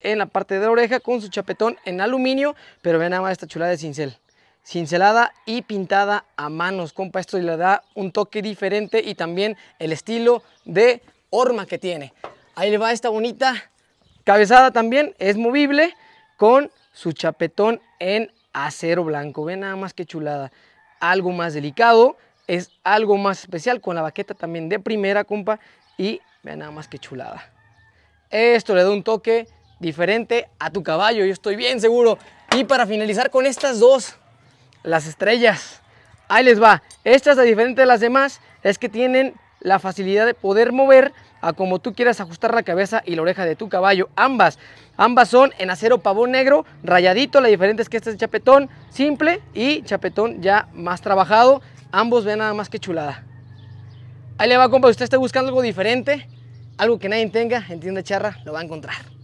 en la parte de la oreja con su chapetón en aluminio, pero vean nada más esta chulada de cincel. Cincelada y pintada a manos, compa, esto le da un toque diferente y también el estilo de horma que tiene. Ahí le va esta bonita cabezada también, es movible con su chapetón en acero blanco. Ve nada más que chulada. Algo más delicado, es algo más especial con la baqueta también de primera, compa. Y vean nada más que chulada. Esto le da un toque diferente a tu caballo, yo estoy bien seguro. Y para finalizar con estas dos, las estrellas. Ahí les va. Estas, a diferente de las demás, es que tienen la facilidad de poder mover a como tú quieras ajustar la cabeza y la oreja de tu caballo. Ambas, ambas son en acero pavón negro, rayadito. La diferencia es que esta es chapetón simple y chapetón ya más trabajado. Ambos ven nada más que chulada. Ahí le va, compa. Si usted está buscando algo diferente, algo que nadie tenga, tienda charra, lo va a encontrar.